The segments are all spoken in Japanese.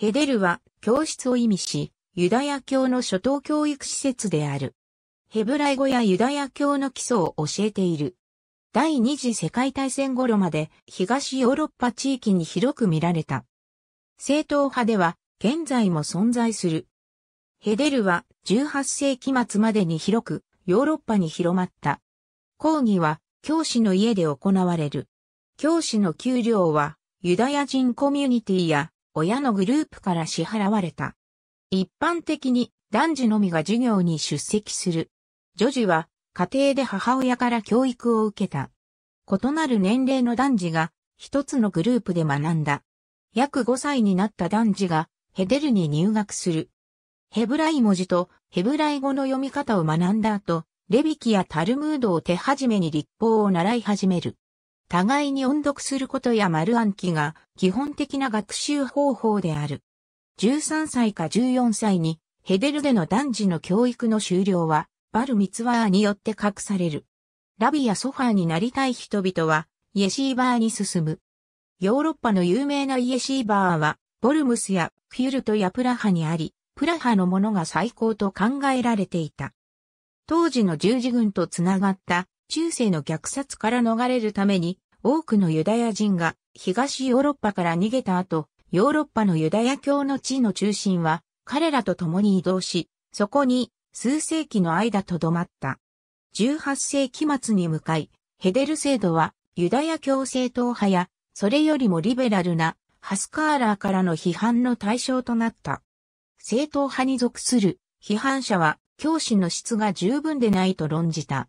ヘデルは教室を意味し、ユダヤ教の初等教育施設である。ヘブライ語やユダヤ教の基礎を教えている。第二次世界大戦頃まで東ヨーロッパ地域に広く見られた。正統派では現在も存在する。ヘデルは18世紀末までに広くヨーロッパに広まった。講義は教師の家で行われる。教師の給料はユダヤ人コミュニティや親のグループから支払われた。一般的に男児のみが授業に出席する。女児は家庭で母親から教育を受けた。異なる年齢の男児が一つのグループで学んだ。約5歳になった男児がヘデルに入学する。ヘブライ文字とヘブライ語の読み方を学んだ後、レビキやタルムードを手始めに立法を習い始める。互いに音読することや丸暗記が基本的な学習方法である。13歳か14歳にヘデルでの男児の教育の終了はバルミツワーによって隠される。ラビやソファーになりたい人々はイエシーバーに進む。ヨーロッパの有名なイエシーバーはボルムスやフュルトやプラハにあり、プラハのものが最高と考えられていた。当時の十字軍とつながった中世の虐殺から逃れるために、多くのユダヤ人が東ヨーロッパから逃げた後、ヨーロッパのユダヤ教の地の中心は彼らと共に移動し、そこに数世紀の間とどまった。18世紀末に向かい、ヘデル制度はユダヤ教正統派や、それよりもリベラルなハスカーラーからの批判の対象となった。正統派に属する批判者は教師の質が十分でないと論じた。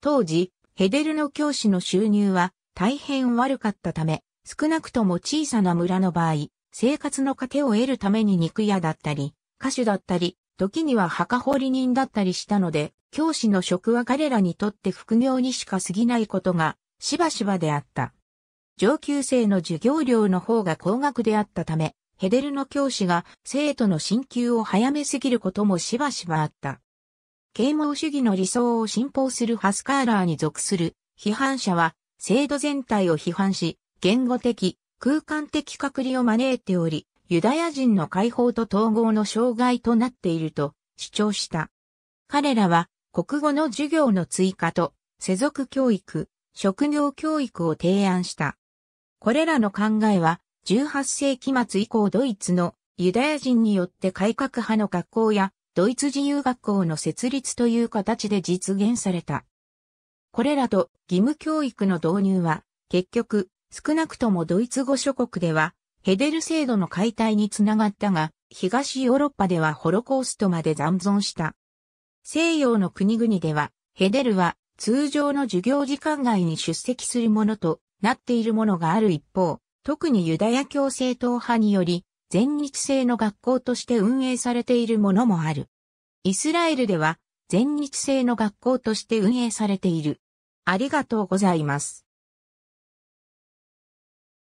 当時、ヘデルの教師の収入は大変悪かったため、少なくとも小さな村の場合、生活の糧を得るために肉屋だったり、歌手だったり、時には墓掘り人だったりしたので、教師の職は彼らにとって副業にしか過ぎないことが、しばしばであった。上級生の授業料の方が高額であったため、ヘデルの教師が生徒の進級を早めすぎることもしばしばあった。啓蒙主義の理想を信奉するハスカーラーに属する批判者は、制度全体を批判し、言語的、空間的隔離を招いており、ユダヤ人の解放と統合の障害となっていると主張した。彼らは、国語の授業の追加と、世俗教育、職業教育を提案した。これらの考えは、18世紀末以降ドイツのユダヤ人によって改革派の学校やドイツ自由学校の設立という形で実現された。これらと義務教育の導入は、結局、少なくともドイツ語諸国では、ヘデル制度の解体につながったが、東ヨーロッパではホロコーストまで残存した。西洋の国々では、ヘデルは通常の授業時間外に出席するものとなっているものがある一方、特にユダヤ教正統派により、全日制の学校として運営されているものもある。イスラエルでは全日制の学校として運営されている。ありがとうございます。